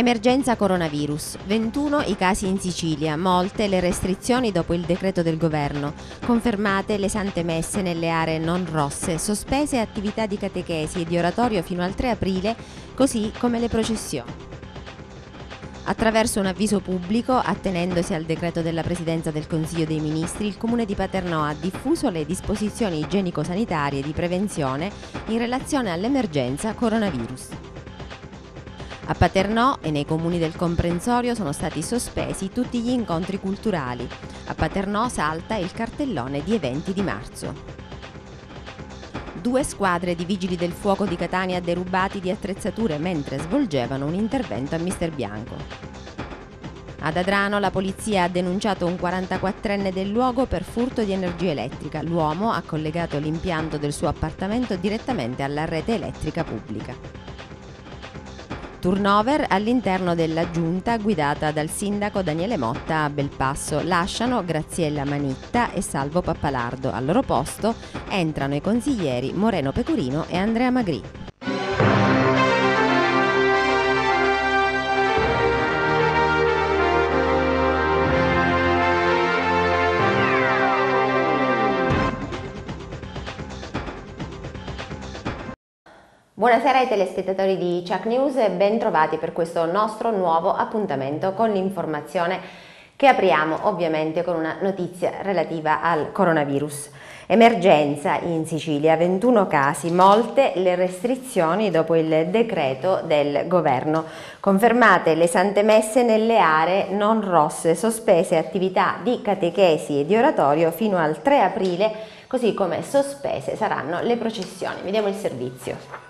Emergenza coronavirus. 21 i casi in Sicilia, molte le restrizioni dopo il decreto del governo, confermate le sante messe nelle aree non rosse, sospese attività di catechesi e di oratorio fino al 3 aprile, così come le processioni. Attraverso un avviso pubblico, attenendosi al decreto della Presidenza del Consiglio dei Ministri, il Comune di Paternò ha diffuso le disposizioni igienico-sanitarie di prevenzione in relazione all'emergenza coronavirus. A Paternò e nei comuni del comprensorio sono stati sospesi tutti gli incontri culturali. A Paternò salta il cartellone di eventi di marzo. Due squadre di vigili del fuoco di Catania derubati di attrezzature mentre svolgevano un intervento a Mister Bianco. Ad Adrano la polizia ha denunciato un 44enne del luogo per furto di energia elettrica. L'uomo ha collegato l'impianto del suo appartamento direttamente alla rete elettrica pubblica. Turnover all'interno della giunta guidata dal sindaco Daniele Motta a Belpasso. Lasciano Graziella Manitta e Salvo Pappalardo. Al loro posto entrano i consiglieri Moreno Pecorino e Andrea Magritte. Buonasera ai telespettatori di Chuck News e ben trovati per questo nostro nuovo appuntamento con l'informazione che apriamo ovviamente con una notizia relativa al coronavirus. Emergenza in Sicilia, 21 casi, molte le restrizioni dopo il decreto del governo. Confermate le sante messe nelle aree non rosse, sospese attività di catechesi e di oratorio fino al 3 aprile, così come sospese saranno le processioni. Vediamo il servizio.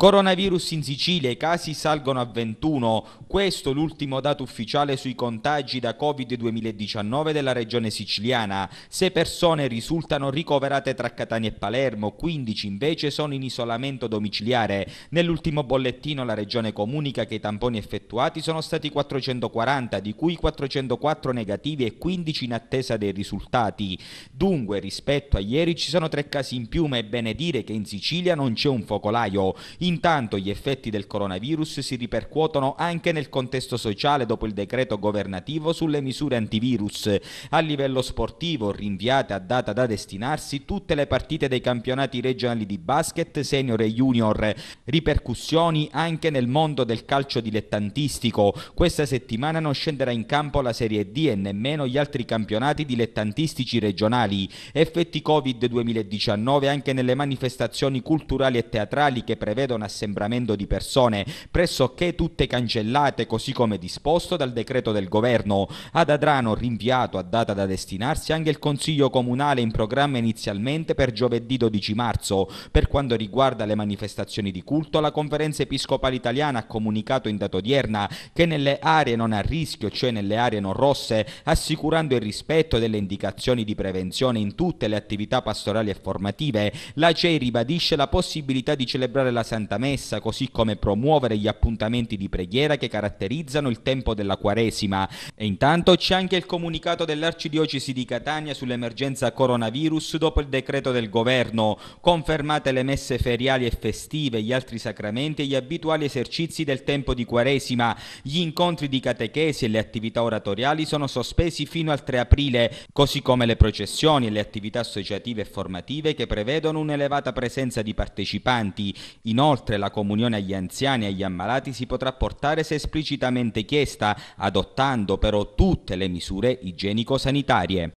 Coronavirus in Sicilia, i casi salgono a 21, questo l'ultimo dato ufficiale sui contagi da Covid 2019 della regione siciliana. 6 persone risultano ricoverate tra Catania e Palermo, 15 invece sono in isolamento domiciliare. Nell'ultimo bollettino la regione comunica che i tamponi effettuati sono stati 440, di cui 404 negativi e 15 in attesa dei risultati. Dunque rispetto a ieri ci sono tre casi in più, ma è bene dire che in Sicilia non c'è un focolaio. Intanto gli effetti del coronavirus si ripercuotono anche nel contesto sociale dopo il decreto governativo sulle misure antivirus. A livello sportivo rinviate a data da destinarsi tutte le partite dei campionati regionali di basket senior e junior. Ripercussioni anche nel mondo del calcio dilettantistico. Questa settimana non scenderà in campo la Serie D e nemmeno gli altri campionati dilettantistici regionali. Effetti Covid 2019 anche nelle manifestazioni culturali e teatrali che prevedono un assembramento di persone pressoché tutte cancellate così come disposto dal decreto del governo. Ad Adrano rinviato a data da destinarsi anche il Consiglio Comunale in programma inizialmente per giovedì 12 marzo. Per quanto riguarda le manifestazioni di culto, la Conferenza Episcopale Italiana ha comunicato in data odierna che nelle aree non a rischio, cioè nelle aree non rosse, assicurando il rispetto delle indicazioni di prevenzione in tutte le attività pastorali e formative, la CEI ribadisce la possibilità di celebrare la Sant'Elia Santa Messa, così come promuovere gli appuntamenti di preghiera che caratterizzano il tempo della Quaresima. E intanto c'è anche il comunicato dell'Arcidiocesi di Catania sull'emergenza coronavirus dopo il decreto del governo. Confermate le messe feriali e festive, gli altri sacramenti e gli abituali esercizi del tempo di Quaresima. Gli incontri di catechesi e le attività oratoriali sono sospesi fino al 3 aprile, così come le processioni e le attività associative e formative che prevedono un'elevata presenza di partecipanti. Inoltre Inoltre la comunione agli anziani e agli ammalati si potrà portare se esplicitamente chiesta, adottando però tutte le misure igienico-sanitarie.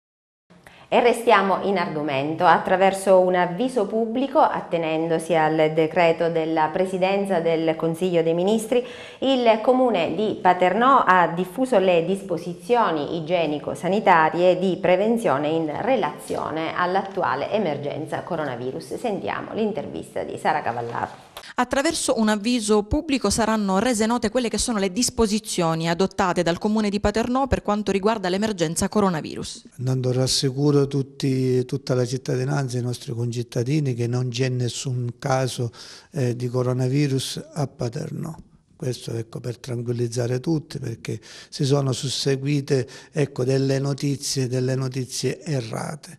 E restiamo in argomento attraverso un avviso pubblico attenendosi al decreto della Presidenza del Consiglio dei Ministri. Il Comune di Paternò ha diffuso le disposizioni igienico-sanitarie di prevenzione in relazione all'attuale emergenza coronavirus. Sentiamo l'intervista di Sara Cavallato. Attraverso un avviso pubblico saranno rese note quelle che sono le disposizioni adottate dal Comune di Paternò per quanto riguarda l'emergenza coronavirus. Andando rassicuro tutti, tutta la cittadinanza, e i nostri concittadini, che non c'è nessun caso eh, di coronavirus a Paternò questo ecco, per tranquillizzare tutti perché si sono susseguite ecco, delle, notizie, delle notizie errate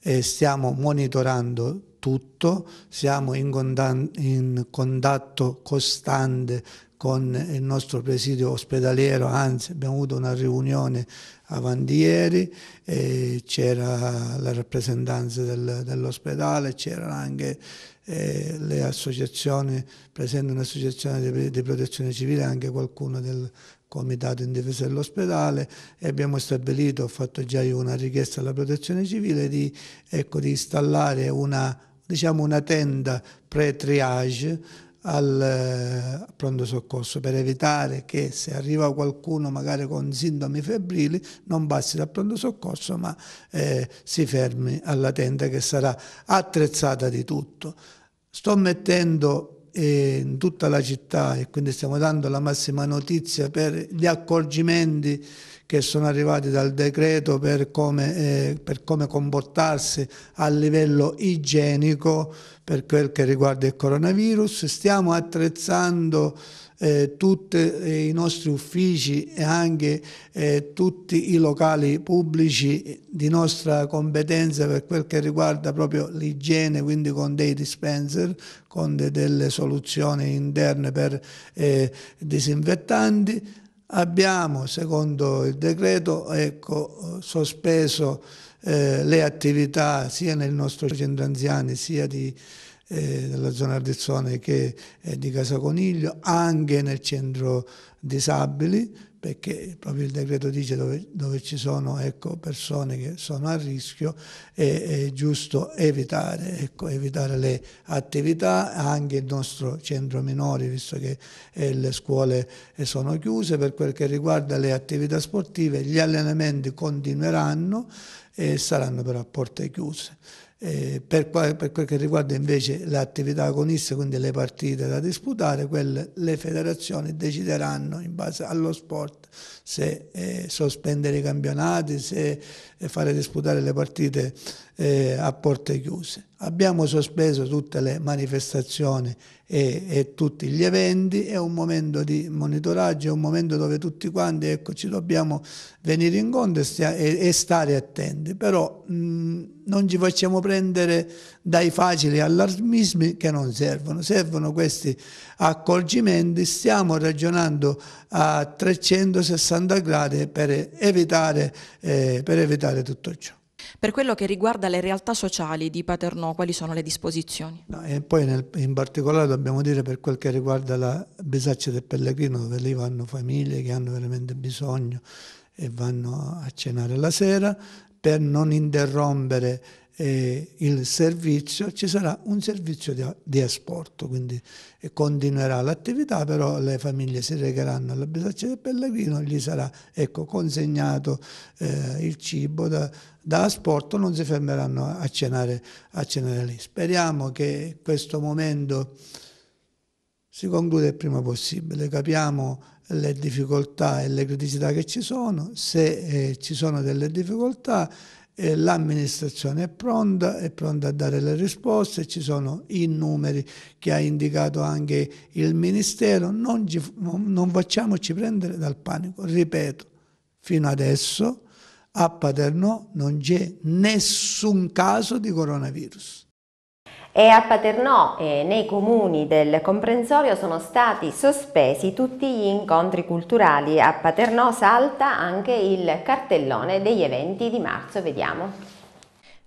e stiamo monitorando tutto, siamo in, in contatto costante con il nostro presidio ospedaliero, anzi abbiamo avuto una riunione avanti ieri, c'era la rappresentanza del, dell'ospedale, c'erano anche eh, le associazioni, presente un'associazione di, di, protezione civile, anche qualcuno del comitato in difesa dell'ospedale e abbiamo stabilito, ho fatto già io una richiesta alla protezione civile di, ecco, di installare una diciamo, una tenda pre-triage al eh, pronto soccorso per evitare che se arriva qualcuno magari con sintomi febbrili non passi dal pronto soccorso ma eh, si fermi alla tenda che sarà attrezzata di tutto. Sto mettendo eh, in tutta la città e quindi stiamo dando la massima notizia per gli accorgimenti che sono arrivati dal decreto per come, eh, per come comportarsi a livello igienico per quel che riguarda il coronavirus. Stiamo attrezzando eh, tutti eh, i nostri uffici e anche eh, tutti i locali pubblici di nostra competenza per quel che riguarda proprio l'igiene, quindi con dei dispenser, con de delle soluzioni interne per eh, disinfettanti abbiamo, secondo il decreto, ecco, sospeso eh, le attività sia nel nostro centro anziani sia di, eh, della zona Ardizzone che eh, di Coniglio, anche nel centro disabili, perché proprio il decreto dice dove, dove ci sono ecco, persone che sono a rischio è, è giusto evitare, ecco, evitare, le attività, anche il nostro centro minori, visto che eh, le scuole eh, sono chiuse, per quel che riguarda le attività sportive gli allenamenti continueranno e saranno però a porte chiuse. Eh, per, per, quel che riguarda invece le attività agoniste, quindi le partite da disputare, quelle, le federazioni decideranno in base allo sport se eh, sospendere i campionati, se eh, fare disputare le partite eh, a porte chiuse. Abbiamo sospeso tutte le manifestazioni e, e, tutti gli eventi, è un momento di monitoraggio, è un momento dove tutti quanti ecco, ci dobbiamo venire incontro e, e, stare attenti, però mh, mm, non ci facciamo prendere dai facili allarmismi che non servono, servono questi accorgimenti, stiamo ragionando a 360 gradi per evitare, eh, per evitare tutto ciò. Per quello che riguarda le realtà sociali di Paternò, quali sono le disposizioni? No, e poi nel, in particolare dobbiamo dire per quel che riguarda la Besaccia del Pellegrino, dove lì vanno famiglie che hanno veramente bisogno e vanno a cenare la sera, per non interrompere eh, il servizio, ci sarà un servizio di, di asporto, quindi continuerà l'attività, però le famiglie si recheranno alla bisaccia del pellegrino, gli sarà ecco, consegnato eh, il cibo da, da asporto, non si fermeranno a cenare, a cenare lì. Speriamo che questo momento si concluda il prima possibile. Capiamo le difficoltà e le criticità che ci sono, se eh, ci sono delle difficoltà l'amministrazione è pronta, è pronta a dare le risposte, ci sono i numeri che ha indicato anche il Ministero, non, ci, non facciamoci prendere dal panico, ripeto, fino adesso a Paternò non c'è nessun caso di coronavirus e a Paternò e nei comuni del comprensorio sono stati sospesi tutti gli incontri culturali. A Paternò salta anche il cartellone degli eventi di marzo, vediamo.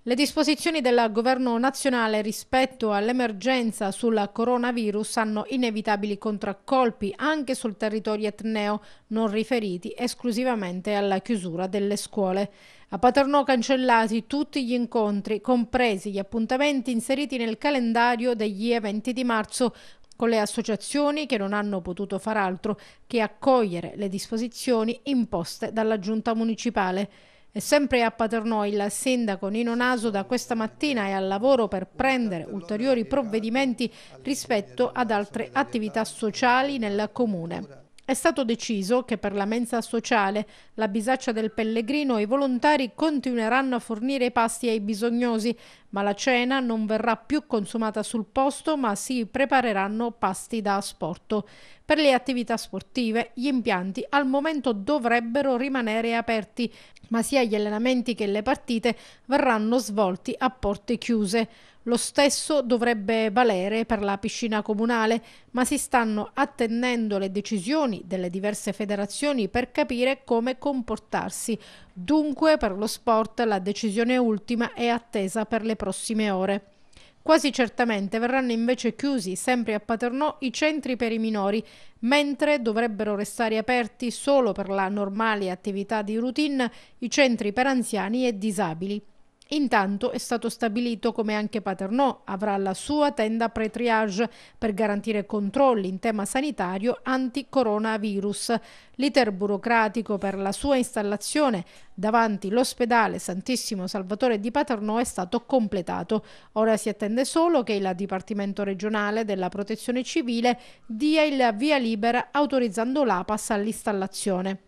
Le disposizioni del governo nazionale rispetto all'emergenza sul coronavirus hanno inevitabili contraccolpi anche sul territorio etneo, non riferiti esclusivamente alla chiusura delle scuole. A Paternò cancellati tutti gli incontri, compresi gli appuntamenti inseriti nel calendario degli eventi di marzo, con le associazioni che non hanno potuto far altro che accogliere le disposizioni imposte dalla giunta municipale. È sempre a Paternò il sindaco Nino Naso da questa mattina è al lavoro per prendere ulteriori provvedimenti rispetto ad altre attività sociali nel comune. È stato deciso che per la mensa sociale, la bisaccia del pellegrino, i volontari continueranno a fornire i pasti ai bisognosi, ma la cena non verrà più consumata sul posto, ma si prepareranno pasti da asporto. Per le attività sportive, gli impianti al momento dovrebbero rimanere aperti, ma sia gli allenamenti che le partite verranno svolti a porte chiuse. Lo stesso dovrebbe valere per la piscina comunale, ma si stanno attendendo le decisioni delle diverse federazioni per capire come comportarsi. Dunque per lo sport la decisione ultima è attesa per le prossime ore. Quasi certamente verranno invece chiusi, sempre a Paternò, i centri per i minori, mentre dovrebbero restare aperti solo per la normale attività di routine i centri per anziani e disabili. Intanto è stato stabilito come anche Paternò avrà la sua tenda pre-triage per garantire controlli in tema sanitario anti-coronavirus. L'iter burocratico per la sua installazione davanti l'ospedale Santissimo Salvatore di Paternò è stato completato. Ora si attende solo che il Dipartimento regionale della Protezione Civile dia il via libera autorizzando l'APAS all'installazione.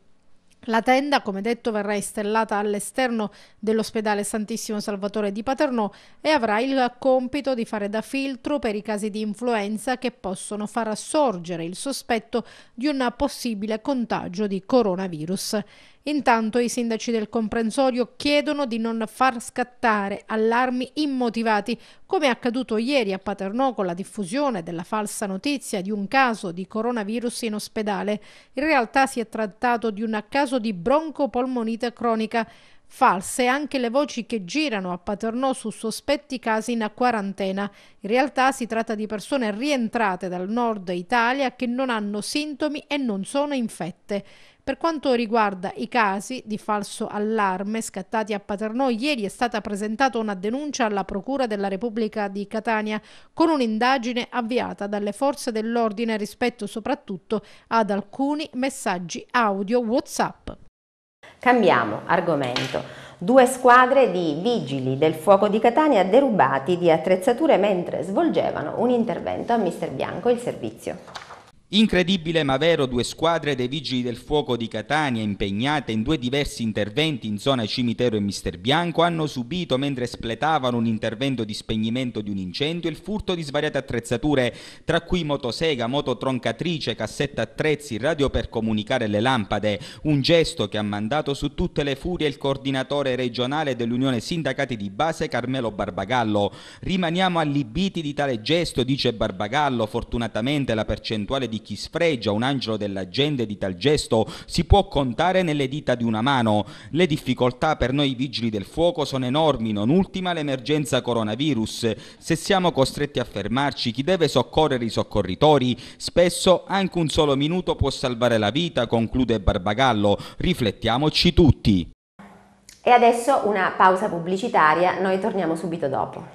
La tenda, come detto, verrà installata all'esterno dell'ospedale Santissimo Salvatore di Paternò e avrà il compito di fare da filtro per i casi di influenza che possono far sorgere il sospetto di un possibile contagio di coronavirus. Intanto i sindaci del comprensorio chiedono di non far scattare allarmi immotivati come è accaduto ieri a Paternò con la diffusione della falsa notizia di un caso di coronavirus in ospedale, in realtà si è trattato di un caso di broncopolmonite cronica. False anche le voci che girano a Paternò su sospetti casi in quarantena. In realtà si tratta di persone rientrate dal nord Italia che non hanno sintomi e non sono infette. Per quanto riguarda i casi di falso allarme scattati a Paternò, ieri è stata presentata una denuncia alla Procura della Repubblica di Catania con un'indagine avviata dalle forze dell'ordine rispetto soprattutto ad alcuni messaggi audio WhatsApp. Cambiamo argomento. Due squadre di vigili del fuoco di Catania derubati di attrezzature mentre svolgevano un intervento a Mister Bianco il servizio. Incredibile ma vero, due squadre dei vigili del fuoco di Catania impegnate in due diversi interventi in zona cimitero e Mister Bianco hanno subito mentre espletavano un intervento di spegnimento di un incendio il furto di svariate attrezzature tra cui motosega, mototroncatrice, cassetta attrezzi, radio per comunicare le lampade, un gesto che ha mandato su tutte le furie il coordinatore regionale dell'Unione Sindacati di Base Carmelo Barbagallo. Rimaniamo allibiti di tale gesto, dice Barbagallo, fortunatamente la percentuale di chi sfregia un angelo della gente di tal gesto si può contare nelle dita di una mano. Le difficoltà per noi vigili del fuoco sono enormi, non ultima l'emergenza coronavirus. Se siamo costretti a fermarci, chi deve soccorrere i soccorritori? Spesso anche un solo minuto può salvare la vita, conclude Barbagallo. Riflettiamoci tutti. E adesso una pausa pubblicitaria, noi torniamo subito dopo.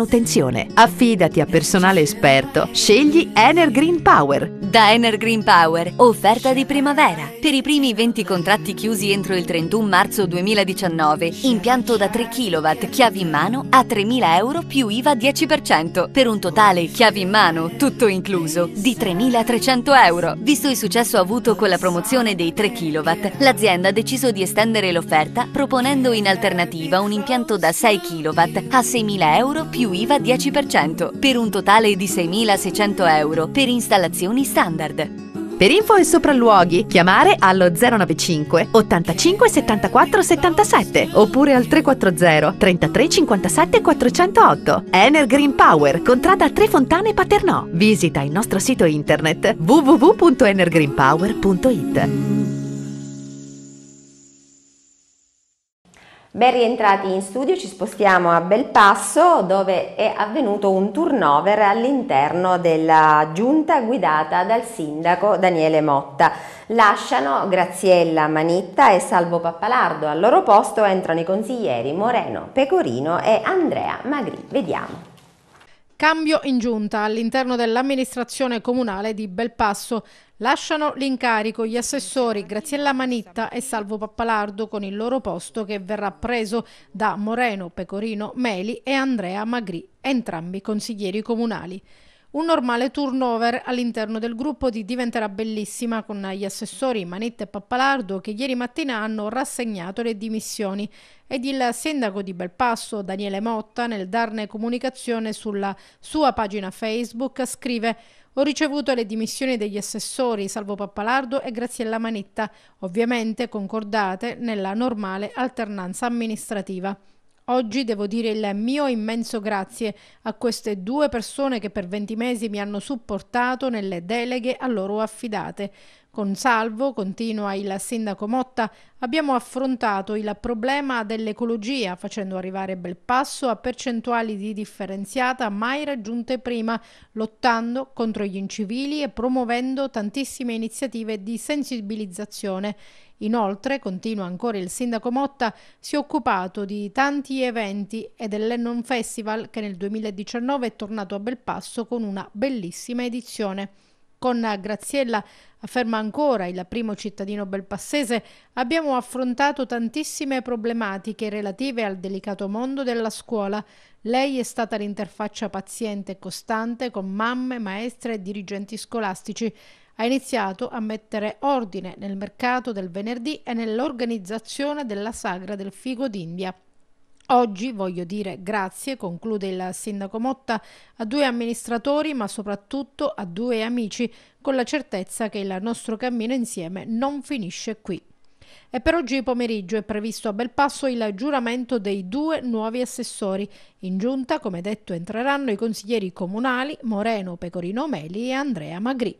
manutenzione. Affidati a personale esperto. Scegli Energreen Power. Da Energreen Power, offerta di primavera. Per i primi 20 contratti chiusi entro il 31 marzo 2019, impianto da 3 kW, chiavi in mano a 3.000 euro più IVA 10%, per un totale chiavi in mano, tutto incluso, di 3.300 euro. Visto il successo avuto con la promozione dei 3 kW, l'azienda ha deciso di estendere l'offerta proponendo in alternativa un impianto da 6 kW a 6.000 euro più più IVA 10%, per un totale di 6.600 euro per installazioni standard. Per info e sopralluoghi, chiamare allo 095 85 74 77 oppure al 340 33 57 408. Ener Green Power, contrada Tre Fontane Paternò. Visita il nostro sito internet www.energreenpower.it. Ben rientrati in studio ci spostiamo a Belpasso dove è avvenuto un turnover all'interno della giunta guidata dal sindaco Daniele Motta. Lasciano Graziella Manitta e Salvo Pappalardo, al loro posto entrano i consiglieri Moreno, Pecorino e Andrea Magri. Vediamo. Cambio in giunta all'interno dell'amministrazione comunale di Belpasso. Lasciano l'incarico gli assessori Graziella Manitta e Salvo Pappalardo con il loro posto che verrà preso da Moreno, Pecorino, Meli e Andrea Magrì, entrambi consiglieri comunali. Un normale turnover all'interno del gruppo di Diventerà Bellissima con gli assessori Manetta e Pappalardo che ieri mattina hanno rassegnato le dimissioni ed il sindaco di Belpasso Daniele Motta nel darne comunicazione sulla sua pagina Facebook scrive ho ricevuto le dimissioni degli assessori Salvo Pappalardo e Graziella Manetta, ovviamente concordate nella normale alternanza amministrativa. Oggi devo dire il mio immenso grazie a queste due persone che per 20 mesi mi hanno supportato nelle deleghe a loro affidate. Con Salvo, continua il sindaco Motta, abbiamo affrontato il problema dell'ecologia facendo arrivare bel passo a percentuali di differenziata mai raggiunte prima, lottando contro gli incivili e promuovendo tantissime iniziative di sensibilizzazione. Inoltre, continua ancora il sindaco Motta, si è occupato di tanti eventi e dell'Ennon Festival che nel 2019 è tornato a bel passo con una bellissima edizione. Con Graziella, afferma ancora il primo cittadino belpassese, abbiamo affrontato tantissime problematiche relative al delicato mondo della scuola. Lei è stata l'interfaccia paziente e costante con mamme, maestre e dirigenti scolastici. Ha iniziato a mettere ordine nel mercato del venerdì e nell'organizzazione della sagra del figo d'India. Oggi voglio dire grazie, conclude il sindaco Motta, a due amministratori ma soprattutto a due amici, con la certezza che il nostro cammino insieme non finisce qui. E per oggi pomeriggio è previsto a bel passo il giuramento dei due nuovi assessori. In giunta, come detto, entreranno i consiglieri comunali Moreno Pecorino Meli e Andrea Magri.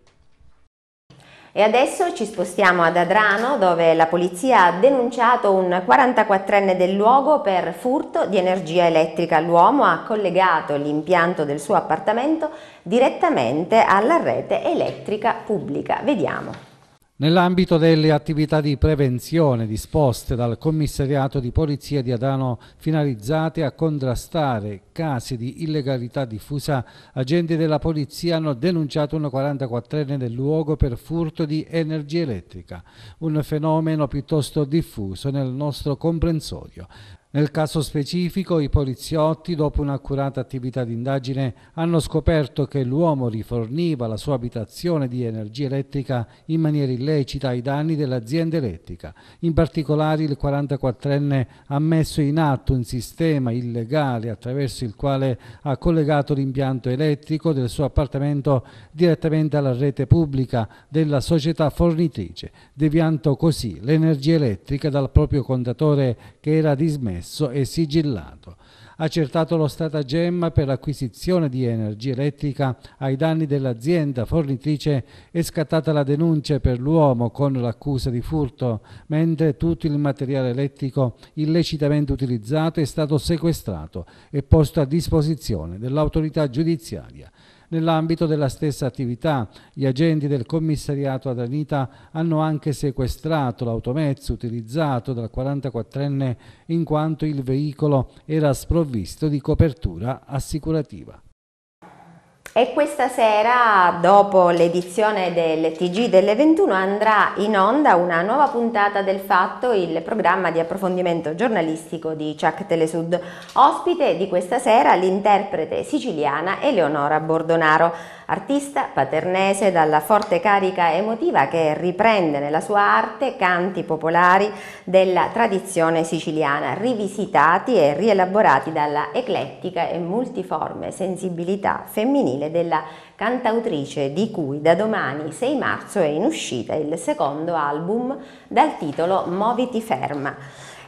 E adesso ci spostiamo ad Adrano dove la polizia ha denunciato un 44enne del luogo per furto di energia elettrica. L'uomo ha collegato l'impianto del suo appartamento direttamente alla rete elettrica pubblica. Vediamo. Nell'ambito delle attività di prevenzione disposte dal commissariato di polizia di Adano finalizzate a contrastare casi di illegalità diffusa, agenti della polizia hanno denunciato un 44enne del luogo per furto di energia elettrica, un fenomeno piuttosto diffuso nel nostro comprensorio. Nel caso specifico i poliziotti, dopo un'accurata attività d'indagine, hanno scoperto che l'uomo riforniva la sua abitazione di energia elettrica in maniera illecita ai danni dell'azienda elettrica. In particolare il 44enne ha messo in atto un sistema illegale attraverso il quale ha collegato l'impianto elettrico del suo appartamento direttamente alla rete pubblica della società fornitrice, deviando così l'energia elettrica dal proprio contatore che era dismesso trasmesso e sigillato accertato lo stratagemma per l'acquisizione di energia elettrica ai danni dell'azienda fornitrice è scattata la denuncia per l'uomo con l'accusa di furto, mentre tutto il materiale elettrico illecitamente utilizzato è stato sequestrato e posto a disposizione dell'autorità giudiziaria nell'ambito della stessa attività. Gli agenti del commissariato ad Anita hanno anche sequestrato l'automezzo utilizzato dal 44enne in quanto il veicolo era sprovvisto di copertura assicurativa e questa sera, dopo l'edizione del TG delle 21, andrà in onda una nuova puntata del Fatto, il programma di approfondimento giornalistico di Ciac Telesud. Ospite di questa sera l'interprete siciliana Eleonora Bordonaro. Artista paternese dalla forte carica emotiva che riprende nella sua arte canti popolari della tradizione siciliana, rivisitati e rielaborati dalla eclettica e multiforme sensibilità femminile della cantautrice di cui da domani 6 marzo è in uscita il secondo album dal titolo Moviti ferma.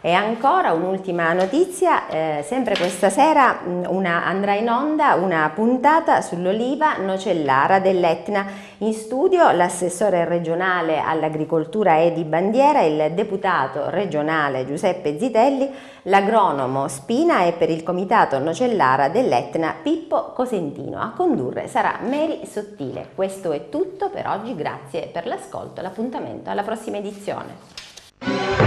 E ancora un'ultima notizia, eh, sempre questa sera mm, una, andrà in onda una puntata sull'oliva nocellara dell'Etna. In studio l'assessore regionale all'agricoltura e di bandiera, il deputato regionale Giuseppe Zitelli, l'agronomo Spina e per il comitato nocellara dell'Etna Pippo Cosentino. A condurre sarà Mary Sottile. Questo è tutto per oggi, grazie per l'ascolto, l'appuntamento alla prossima edizione.